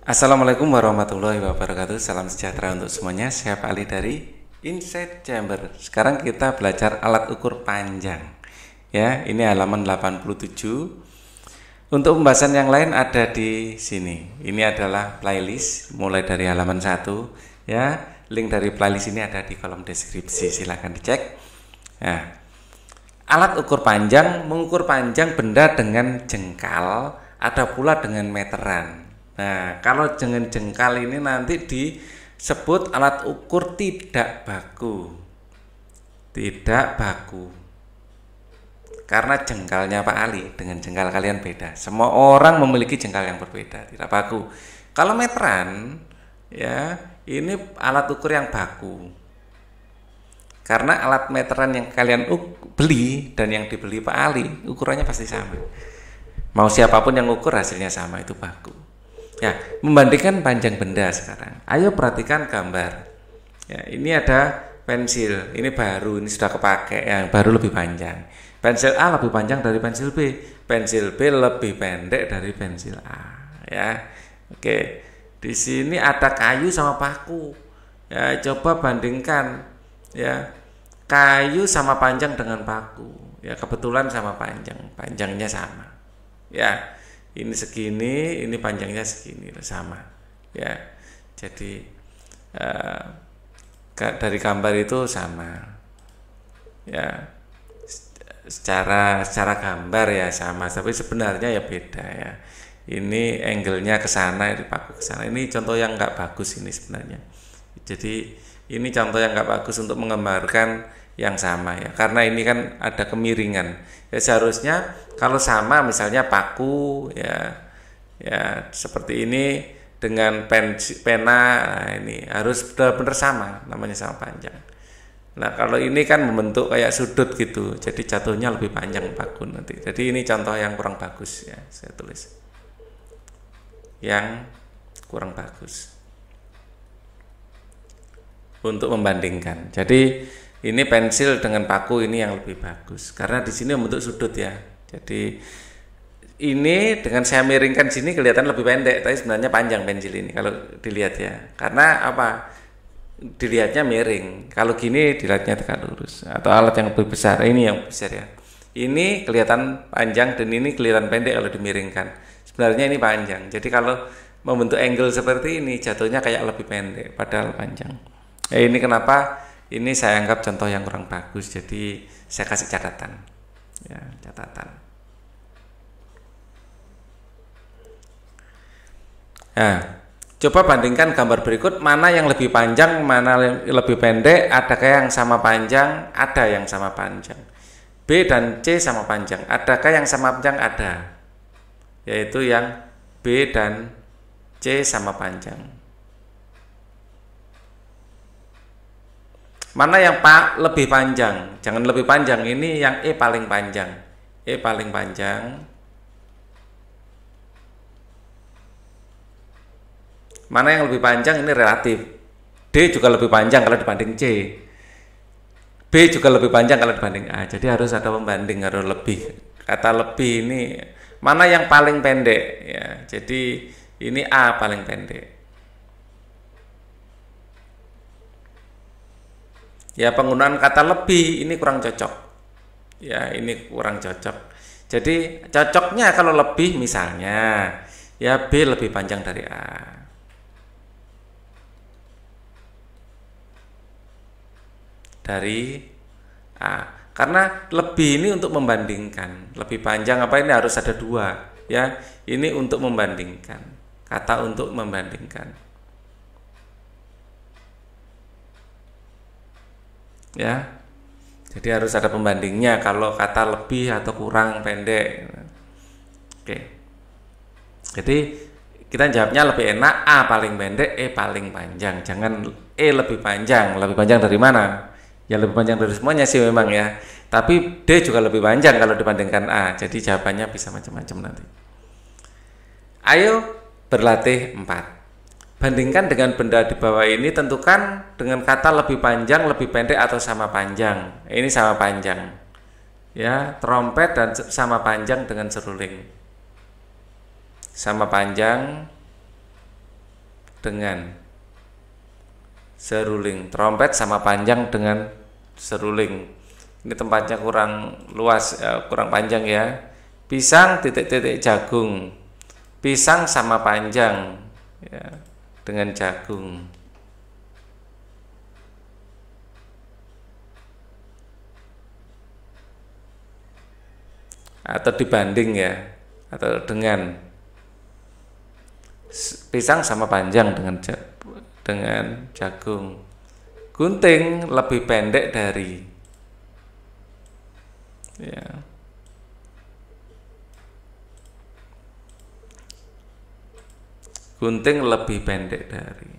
Assalamualaikum warahmatullahi wabarakatuh Salam sejahtera untuk semuanya Saya Pak Ali dari Inside Chamber Sekarang kita belajar alat ukur panjang Ya, ini halaman 87 Untuk pembahasan yang lain ada di sini Ini adalah playlist Mulai dari halaman 1 Ya, link dari playlist ini ada di kolom deskripsi Silahkan dicek Nah, alat ukur panjang mengukur panjang benda dengan jengkal ada pula dengan meteran Nah, kalau jengen jengkal ini nanti disebut alat ukur tidak baku. Tidak baku. Karena jengkalnya Pak Ali dengan jengkal kalian beda. Semua orang memiliki jengkal yang berbeda, tidak baku. Kalau meteran ya, ini alat ukur yang baku. Karena alat meteran yang kalian beli dan yang dibeli Pak Ali ukurannya pasti sama. Mau siapapun yang ukur hasilnya sama itu baku. Ya, membandingkan panjang benda sekarang. Ayo perhatikan gambar. Ya, ini ada pensil, ini baru, ini sudah kepake, yang baru lebih panjang. Pensil A lebih panjang dari pensil B, pensil B lebih pendek dari pensil A. Ya, oke. Di sini ada kayu sama paku. Ya, coba bandingkan. Ya, kayu sama panjang dengan paku. Ya, kebetulan sama panjang, panjangnya sama. Ya, ini segini ini panjangnya segini nah, sama ya jadi eh, dari gambar itu sama ya secara secara gambar ya sama tapi sebenarnya ya beda ya ini angle-nya ke sana dipaku ke sana ini contoh yang nggak bagus ini sebenarnya jadi ini contoh yang nggak bagus untuk menggambarkan yang sama ya karena ini kan ada kemiringan ya seharusnya kalau sama misalnya paku ya ya seperti ini dengan pen pena nah ini harus benar-benar sama namanya sama panjang nah kalau ini kan membentuk kayak sudut gitu jadi jatuhnya lebih panjang paku nanti jadi ini contoh yang kurang bagus ya saya tulis yang kurang bagus untuk membandingkan jadi ini pensil dengan paku ini yang lebih bagus karena di sini membentuk sudut ya jadi ini dengan saya miringkan sini kelihatan lebih pendek tapi sebenarnya panjang pensil ini kalau dilihat ya karena apa dilihatnya miring kalau gini dilihatnya tegak lurus atau alat yang lebih besar ini yang besar ya ini kelihatan panjang dan ini kelihatan pendek kalau dimiringkan sebenarnya ini panjang jadi kalau membentuk angle seperti ini jatuhnya kayak lebih pendek padahal panjang eh, ini kenapa ini saya anggap contoh yang kurang bagus jadi saya kasih catatan ya catatan nah coba bandingkan gambar berikut mana yang lebih panjang mana yang lebih pendek adakah yang sama panjang ada yang sama panjang B dan C sama panjang adakah yang sama panjang ada yaitu yang B dan C sama panjang Mana yang pak lebih panjang? Jangan lebih panjang. Ini yang e paling panjang. E paling panjang. Mana yang lebih panjang? Ini relatif. D juga lebih panjang kalau dibanding C. B juga lebih panjang kalau dibanding A. Jadi harus ada pembanding, harus lebih. Kata lebih ini mana yang paling pendek ya. Jadi ini A paling pendek. Ya penggunaan kata lebih ini kurang cocok. Ya ini kurang cocok. Jadi cocoknya kalau lebih misalnya ya B lebih panjang dari A. Dari A. Karena lebih ini untuk membandingkan. Lebih panjang apa ini harus ada dua ya. Ini untuk membandingkan. Kata untuk membandingkan. ya jadi harus ada pembandingnya kalau kata lebih atau kurang pendek oke jadi kita jawabnya lebih enak A paling pendek E paling panjang jangan E lebih panjang lebih panjang dari mana ya lebih panjang dari semuanya sih memang ya tapi D juga lebih panjang kalau dibandingkan A jadi jawabannya bisa macam-macam nanti ayo berlatih 4 Bandingkan dengan benda di bawah ini tentukan dengan kata lebih panjang, lebih pendek atau sama panjang. Ini sama panjang. Ya, trompet dan sama panjang dengan seruling. Sama panjang dengan seruling. Trompet sama panjang dengan seruling. Ini tempatnya kurang luas, eh, kurang panjang ya. Pisang titik-titik jagung. Pisang sama panjang. Ya dengan jagung. Atau dibanding ya, atau dengan pisang sama panjang dengan dengan jagung. Gunting lebih pendek dari ya. Gunting lebih pendek dari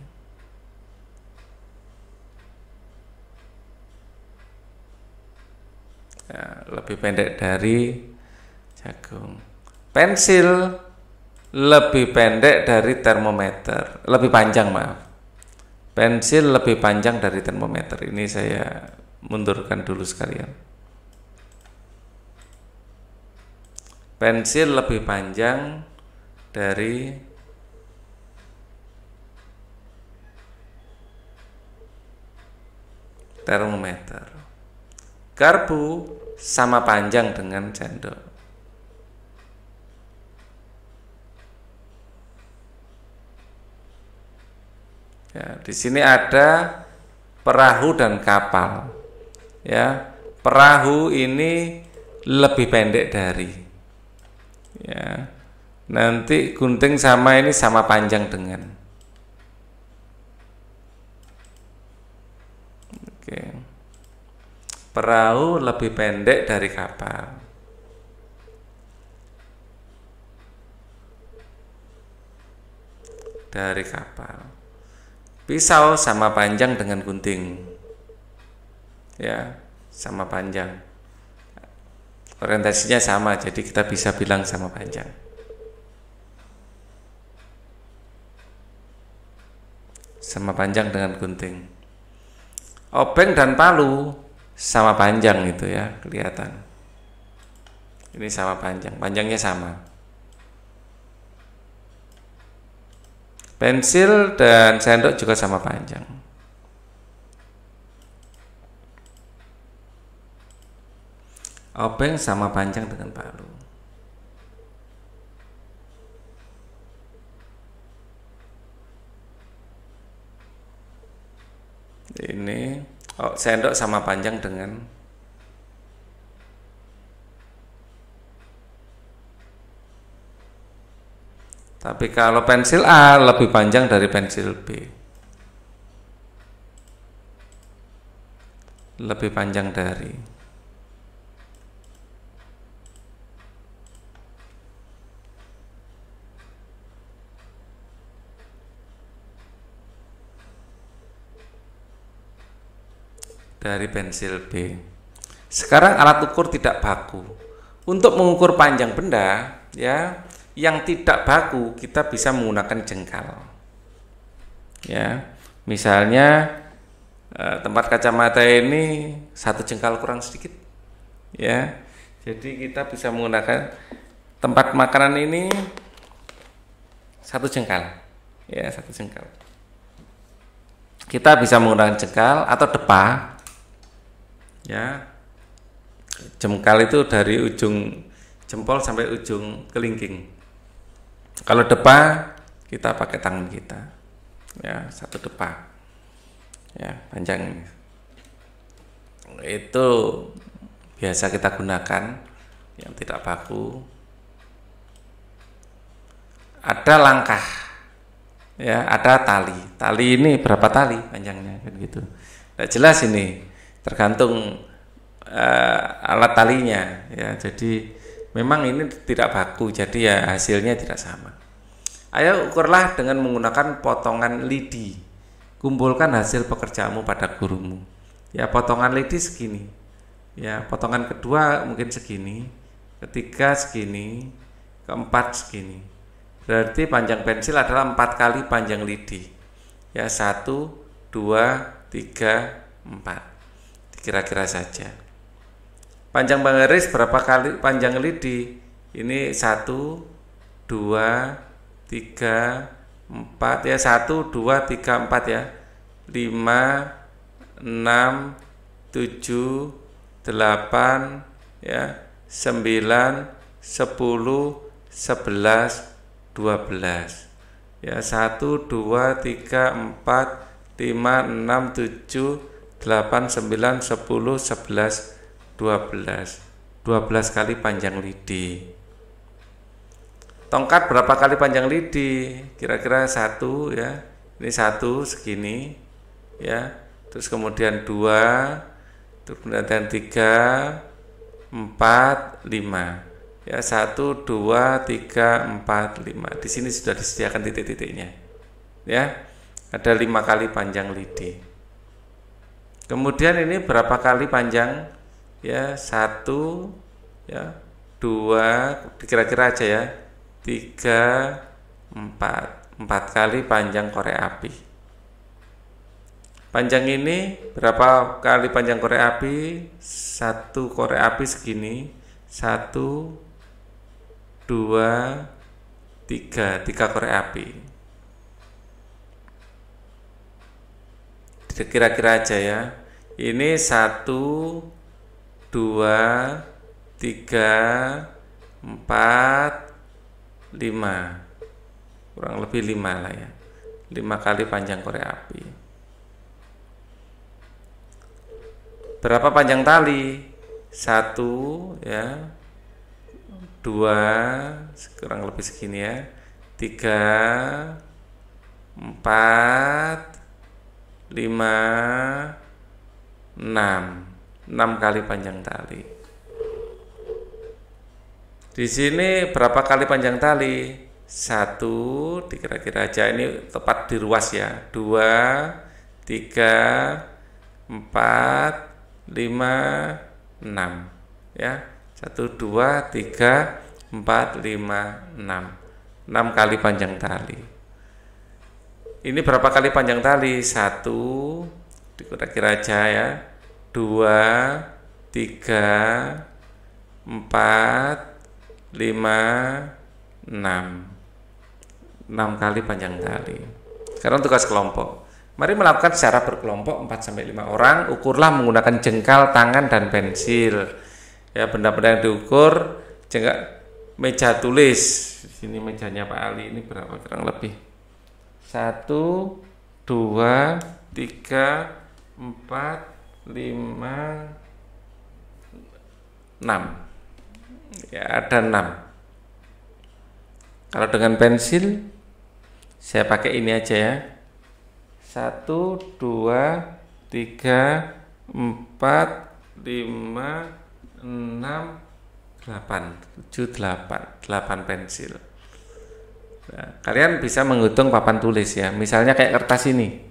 ya, lebih pendek dari jagung. Pensil lebih pendek dari termometer, lebih panjang maaf. Pensil lebih panjang dari termometer. Ini saya mundurkan dulu sekalian. Pensil lebih panjang dari termometer. Garpu sama panjang dengan sendok Ya, di sini ada perahu dan kapal. Ya, perahu ini lebih pendek dari. Ya, nanti gunting sama ini sama panjang dengan. Perahu lebih pendek dari kapal. Dari kapal. Pisau sama panjang dengan gunting. Ya, sama panjang. Orientasinya sama, jadi kita bisa bilang sama panjang. Sama panjang dengan gunting. Obeng dan palu sama panjang itu ya kelihatan ini sama panjang panjangnya sama pensil dan sendok juga sama panjang obeng sama panjang dengan palu ini kalau oh, sendok sama panjang dengan Tapi kalau pensil A lebih panjang dari pensil B. Lebih panjang dari dari pensil B. Sekarang alat ukur tidak baku. Untuk mengukur panjang benda, ya, yang tidak baku kita bisa menggunakan jengkal. Ya, misalnya eh, tempat kacamata ini satu jengkal kurang sedikit, ya. Jadi kita bisa menggunakan tempat makanan ini satu jengkal, ya satu jengkal. Kita bisa menggunakan jengkal atau depa ya jengkal itu dari ujung jempol sampai ujung kelingking kalau depa kita pakai tangan kita ya satu depa ya panjang itu biasa kita gunakan yang tidak baku ada langkah ya ada tali tali ini berapa tali panjangnya kan gitu tidak jelas ini tergantung uh, alat talinya ya jadi memang ini tidak baku jadi ya hasilnya tidak sama ayo ukurlah dengan menggunakan potongan lidi kumpulkan hasil pekerjaanmu pada gurumu ya potongan lidi segini ya potongan kedua mungkin segini ketiga segini keempat segini berarti panjang pensil adalah empat kali panjang lidi ya satu dua tiga empat kira-kira saja. Panjang baris berapa kali panjang lidi? Ini satu, dua, tiga, empat ya satu, dua, tiga, empat ya lima, enam, tujuh, delapan, ya sembilan, sepuluh, sebelas, dua belas. Ya satu, dua, tiga, empat, lima, enam, tujuh 8, 9, 10, 11, 12 12 kali panjang lidi Tongkat berapa kali panjang lidi? Kira-kira satu ya Ini satu segini ya Terus kemudian dua Terus kemudian tiga empat lima ya satu dua tiga empat lima di sini sudah disediakan titik-titiknya ya ada lima kali panjang lidi Kemudian ini berapa kali panjang? Ya, satu, ya, dua, kira kira aja ya, tiga, empat, empat kali panjang korek api. Panjang ini berapa kali panjang korek api? Satu korek api segini, satu, dua, tiga, tiga korek api. Kira-kira aja ya ini satu dua tiga empat lima kurang lebih lima lah ya lima kali panjang korek api berapa panjang tali satu ya dua kurang lebih segini ya tiga empat lima 6 6 kali panjang tali di sini berapa kali panjang tali satu dikira-kira aja ini tepat di ruas ya dua tiga empat lima enam ya satu dua tiga empat lima enam enam kali panjang tali ini berapa kali panjang tali satu dikira-kira aja ya 2, 3, 4, 5, 6 6 kali panjang tali. Sekarang tugas kelompok. Mari melakukan secara berkelompok 4 sampai 5 orang, ukurlah menggunakan jengkal, tangan dan pensil. Ya, benda-benda yang diukur jengkal meja tulis. Sini mejanya Pak Ali ini berapa kurang lebih? 1 2 3 4 lima enam ya ada enam kalau dengan pensil saya pakai ini aja ya satu dua tiga empat lima enam delapan tujuh delapan delapan pensil nah, kalian bisa menghitung papan tulis ya misalnya kayak kertas ini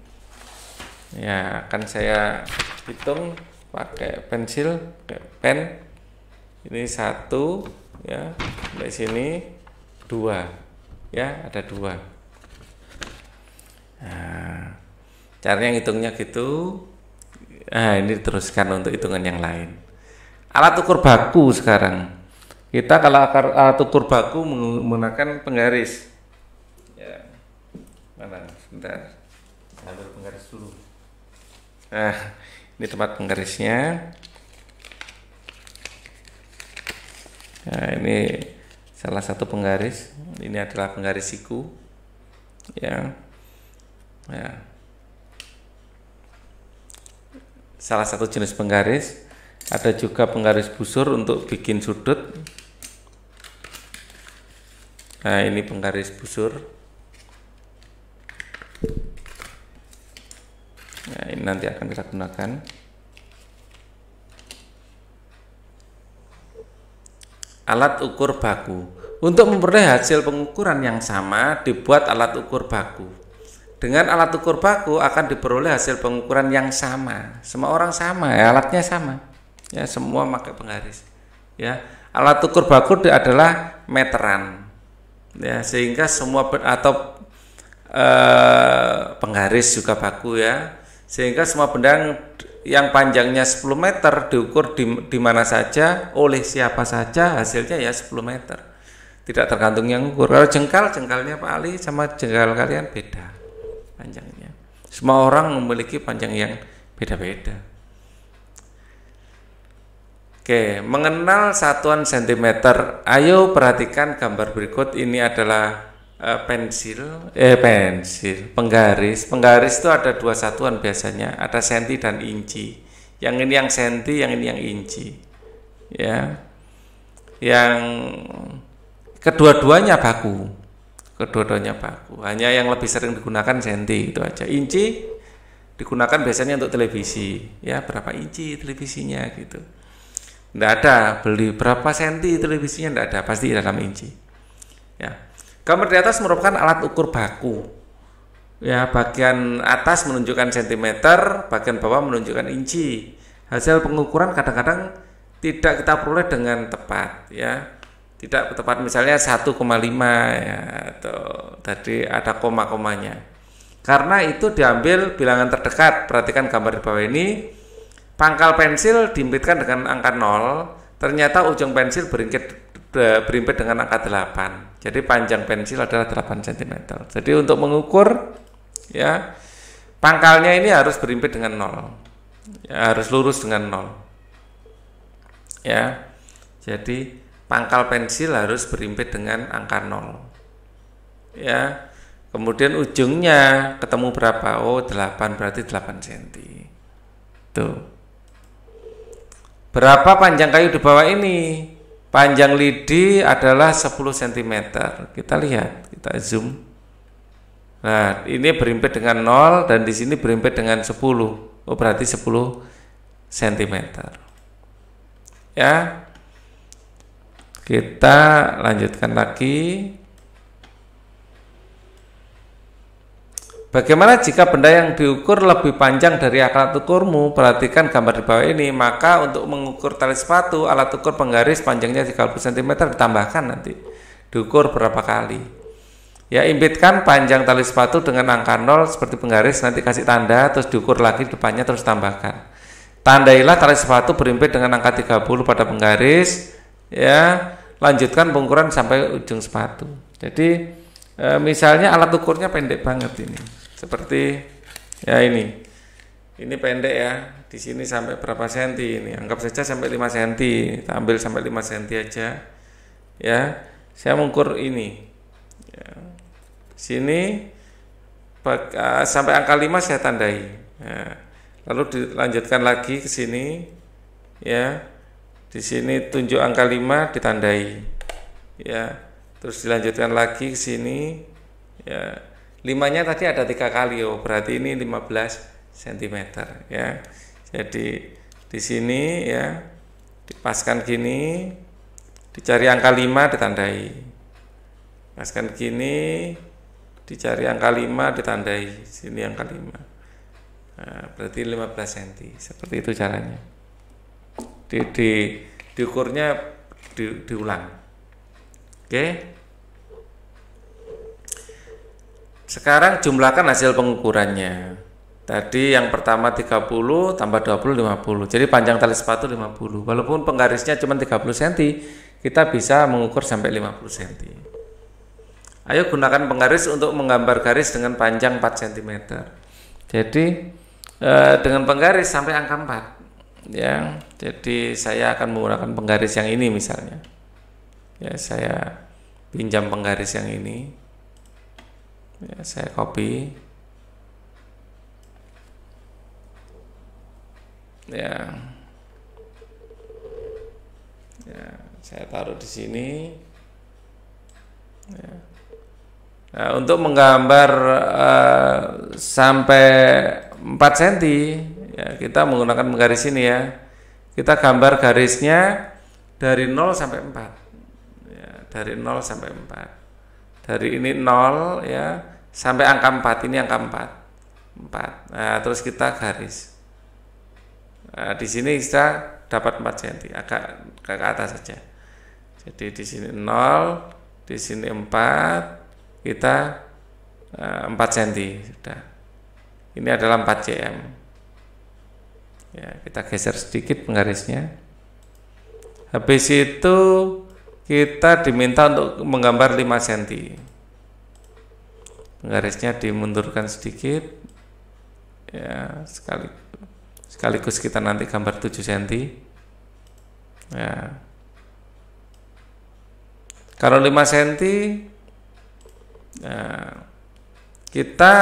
ya akan saya hitung pakai pensil pakai pen ini satu ya sampai sini dua ya ada dua nah, caranya hitungnya gitu nah ini teruskan untuk hitungan yang lain alat ukur baku sekarang kita kalau alat ukur baku menggunakan penggaris ya mana sebentar ngambil penggaris dulu Nah, ini tempat penggarisnya. Nah, ini salah satu penggaris. Ini adalah penggaris siku. Ya. Ya. Salah satu jenis penggaris. Ada juga penggaris busur untuk bikin sudut. Nah, ini penggaris busur. Nah, ini nanti akan kita gunakan. Alat ukur baku. Untuk memperoleh hasil pengukuran yang sama, dibuat alat ukur baku. Dengan alat ukur baku akan diperoleh hasil pengukuran yang sama. Semua orang sama, ya, alatnya sama. Ya, semua pakai penggaris. Ya, alat ukur baku adalah meteran. Ya, sehingga semua atau eh, penggaris juga baku ya sehingga semua benang yang panjangnya 10 meter diukur di, di mana saja oleh siapa saja hasilnya ya 10 meter tidak tergantung yang ukur kalau jengkal jengkalnya Pak Ali sama jengkal kalian beda panjangnya semua orang memiliki panjang yang beda-beda Oke, mengenal satuan sentimeter. Ayo perhatikan gambar berikut. Ini adalah uh, pensil eh pensil penggaris penggaris itu ada dua satuan biasanya ada senti dan inci yang ini yang senti yang ini yang inci ya yang kedua-duanya baku kedua-duanya baku hanya yang lebih sering digunakan senti itu aja inci digunakan biasanya untuk televisi ya berapa inci televisinya gitu tidak ada beli berapa senti televisinya tidak ada pasti dalam inci Gambar di atas merupakan alat ukur baku. Ya, bagian atas menunjukkan sentimeter, bagian bawah menunjukkan inci. Hasil pengukuran kadang-kadang tidak kita peroleh dengan tepat, ya. Tidak tepat misalnya 1,5 ya atau tadi ada koma-komanya. Karena itu diambil bilangan terdekat. Perhatikan gambar di bawah ini. Pangkal pensil diimpitkan dengan angka 0, ternyata ujung pensil beringkit berimpit dengan angka 8. Jadi panjang pensil adalah 8 cm. Jadi untuk mengukur ya pangkalnya ini harus berimpit dengan 0. Ya, harus lurus dengan 0. Ya. Jadi pangkal pensil harus berimpit dengan angka 0. Ya. Kemudian ujungnya ketemu berapa? Oh, 8 berarti 8 cm. Tuh. Berapa panjang kayu di bawah ini? Panjang lidi adalah 10 cm. Kita lihat, kita zoom. Nah, ini berimpit dengan 0 dan di sini berimpit dengan 10. Oh, berarti 10 cm. Ya. Kita lanjutkan lagi. Bagaimana jika benda yang diukur lebih panjang dari alat ukurmu? Perhatikan gambar di bawah ini. Maka untuk mengukur tali sepatu, alat ukur penggaris panjangnya 30 cm ditambahkan nanti. Diukur berapa kali. Ya, imbitkan panjang tali sepatu dengan angka 0 seperti penggaris, nanti kasih tanda, terus diukur lagi depannya, terus tambahkan. Tandailah tali sepatu berimpit dengan angka 30 pada penggaris, ya, lanjutkan pengukuran sampai ujung sepatu. Jadi, eh, misalnya alat ukurnya pendek banget ini seperti ya ini ini pendek ya di sini sampai berapa senti ini anggap saja sampai 5 senti kita ambil sampai 5 senti aja ya saya mengukur ini ya. sini ah, sampai angka 5 saya tandai ya. lalu dilanjutkan lagi ke sini ya di sini tunjuk angka 5 ditandai ya terus dilanjutkan lagi ke sini ya limanya tadi ada tiga kali oh berarti ini 15 cm ya jadi di sini ya dipaskan gini dicari angka 5 ditandai paskan gini dicari angka 5 ditandai sini angka 5 nah, berarti 15 cm seperti itu caranya di, di diukurnya di, diulang oke okay? Sekarang jumlahkan hasil pengukurannya. Tadi yang pertama 30 tambah 20 50. Jadi panjang tali sepatu 50. Walaupun penggarisnya cuma 30 cm, kita bisa mengukur sampai 50 cm. Ayo gunakan penggaris untuk menggambar garis dengan panjang 4 cm. Jadi eh, dengan penggaris sampai angka 4. Ya, jadi saya akan menggunakan penggaris yang ini misalnya. Ya, saya pinjam penggaris yang ini ya, saya copy ya ya saya taruh di sini ya. nah, untuk menggambar uh, sampai 4 cm ya kita menggunakan garis ini ya kita gambar garisnya dari 0 sampai 4 ya, dari 0 sampai 4 dari ini 0 ya sampai angka 4 ini angka 4 4 nah, terus kita garis nah, di sini kita dapat 4 cm agak ke atas saja jadi di sini 0 di sini 4 kita uh, 4 cm sudah ini adalah 4 cm ya kita geser sedikit penggarisnya habis itu kita diminta untuk menggambar 5 cm garisnya dimundurkan sedikit ya sekali sekaligus kita nanti gambar 7 cm ya kalau 5 cm ya, kita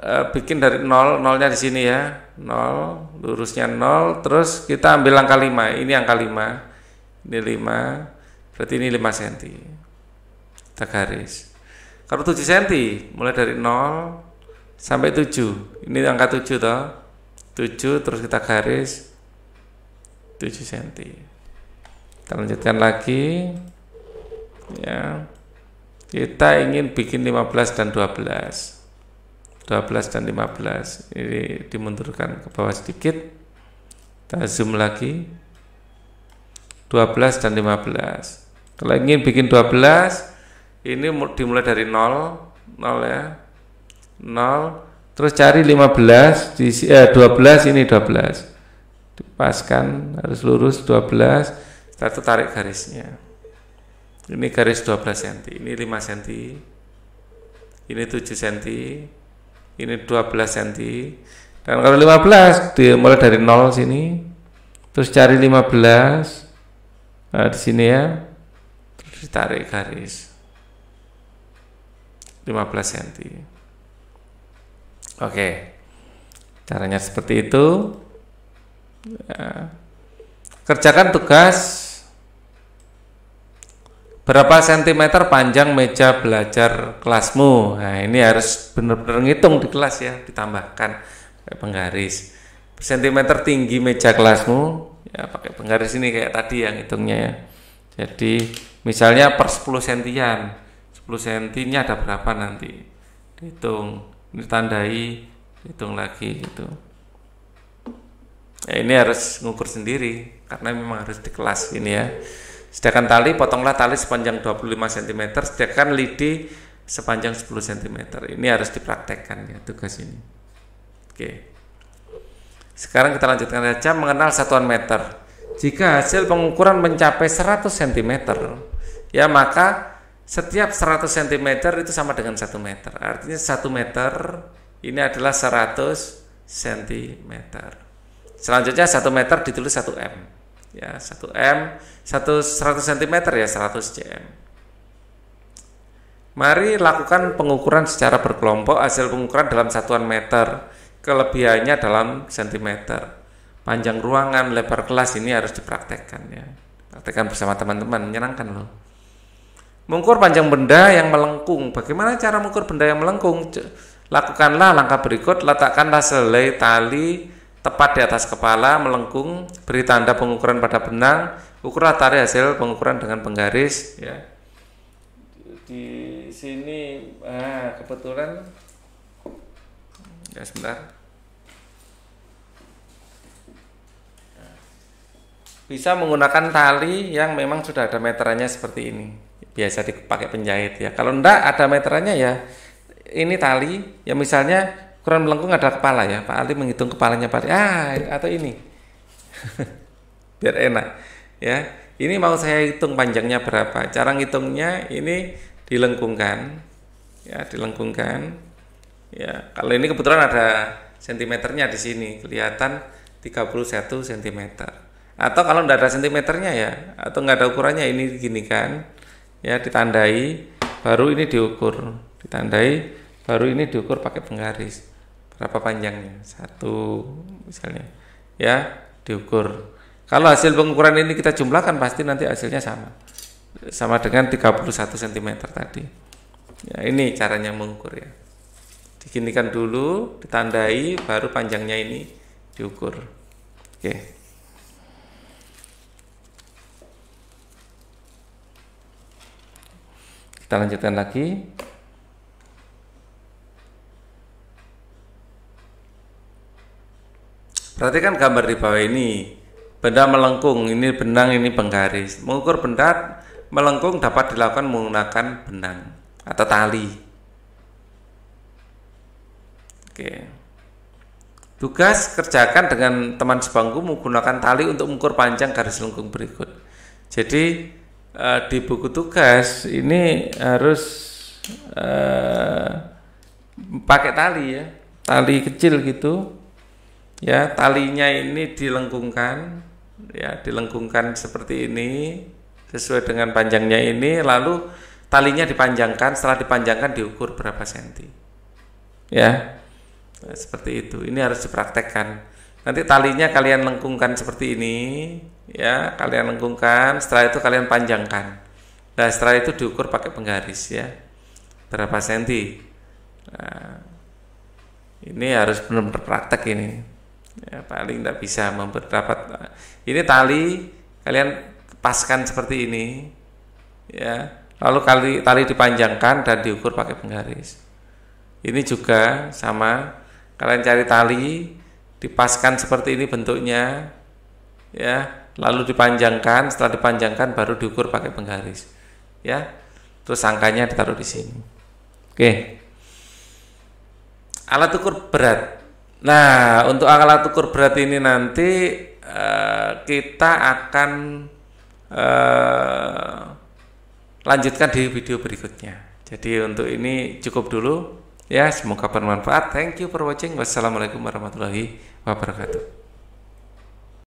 eh, bikin dari 0 nolnya di sini ya 0 lurusnya 0 terus kita ambil angka 5 ini angka 5 ini 5 berarti ini 5 cm kita garis kalau 7 cm mulai dari 0 sampai 7 ini angka 7 toh 7 terus kita garis 7 cm kita lanjutkan lagi ya kita ingin bikin 15 dan 12 12 dan 15 ini dimunturkan ke bawah sedikit kita zoom lagi 12 dan 15 kalau ingin bikin 12 ini dimulai dari 0, 0 ya. 0 terus cari 15 di eh, 12 ini 12. Dipaskan harus lurus 12 satu tarik garisnya. Ini garis 12 cm, ini 5 cm. Ini 7 cm. Ini 12 cm. Dan kalau 15 dimulai dari 0 sini terus cari 15 nah, di sini ya ditarik garis 15 cm oke caranya seperti itu ya. kerjakan tugas berapa cm panjang meja belajar kelasmu nah ini harus benar-benar ngitung di kelas ya ditambahkan pakai penggaris cm tinggi meja kelasmu ya pakai penggaris ini kayak tadi yang hitungnya ya jadi misalnya per 10 sentian, 10 sentinya ada berapa nanti? Dihitung, ditandai, hitung lagi gitu. Ya, ini harus ngukur sendiri karena memang harus di kelas ini ya. Sedangkan tali potonglah tali sepanjang 25 cm, sedangkan lidi sepanjang 10 cm. Ini harus dipraktekkan ya tugas ini. Oke. Sekarang kita lanjutkan saja mengenal satuan meter jika hasil pengukuran mencapai 100 cm, ya maka setiap 100 cm itu sama dengan 1 meter. Artinya 1 meter ini adalah 100 cm. Selanjutnya 1 meter ditulis 1 M. Ya, 1 M, 1 100 cm ya 100 cm. Mari lakukan pengukuran secara berkelompok hasil pengukuran dalam satuan meter, kelebihannya dalam sentimeter panjang ruangan, lebar kelas ini harus dipraktekkan ya. Praktekkan bersama teman-teman, menyenangkan loh. Mengukur panjang benda yang melengkung. Bagaimana cara mengukur benda yang melengkung? Lakukanlah langkah berikut, letakkanlah selai tali tepat di atas kepala melengkung, beri tanda pengukuran pada benang, ukurlah tali hasil pengukuran dengan penggaris ya. Di sini ah kebetulan ya sebentar bisa menggunakan tali yang memang sudah ada meterannya seperti ini biasa dipakai penjahit ya kalau enggak ada meterannya ya ini tali ya misalnya kurang melengkung ada kepala ya Pak Ali menghitung kepalanya Pak Ali ah atau ini biar enak ya ini mau saya hitung panjangnya berapa cara ngitungnya ini dilengkungkan ya dilengkungkan ya kalau ini kebetulan ada sentimeternya di sini kelihatan 31 cm atau kalau nggak ada sentimeternya ya atau nggak ada ukurannya ini gini kan ya ditandai baru ini diukur ditandai baru ini diukur pakai penggaris berapa panjangnya satu misalnya ya diukur kalau hasil pengukuran ini kita jumlahkan pasti nanti hasilnya sama sama dengan 31 cm tadi ya ini caranya mengukur ya diginikan dulu ditandai baru panjangnya ini diukur oke okay. Kita lanjutkan lagi. Perhatikan gambar di bawah ini. Benda melengkung, ini benang, ini penggaris. Mengukur benda melengkung dapat dilakukan menggunakan benang atau tali. Oke. Tugas kerjakan dengan teman sebangku menggunakan tali untuk mengukur panjang garis lengkung berikut. Jadi uh, di buku tugas ini harus uh, pakai tali ya, tali kecil gitu. Ya, talinya ini dilengkungkan ya, dilengkungkan seperti ini sesuai dengan panjangnya ini lalu talinya dipanjangkan, setelah dipanjangkan diukur berapa senti. Ya. Seperti itu. Ini harus dipraktekkan. Nanti talinya kalian lengkungkan seperti ini, ya kalian lengkungkan setelah itu kalian panjangkan dan nah, setelah itu diukur pakai penggaris ya berapa senti nah, ini harus benar-benar praktek ini ya, paling tidak bisa memperdapat ini tali kalian paskan seperti ini ya lalu kali tali dipanjangkan dan diukur pakai penggaris ini juga sama kalian cari tali dipaskan seperti ini bentuknya ya lalu dipanjangkan, setelah dipanjangkan baru diukur pakai penggaris. Ya. Terus angkanya ditaruh di sini. Oke. Alat ukur berat. Nah, untuk alat ukur berat ini nanti eh, kita akan eh, lanjutkan di video berikutnya. Jadi untuk ini cukup dulu ya, semoga bermanfaat. Thank you for watching. Wassalamualaikum warahmatullahi wabarakatuh.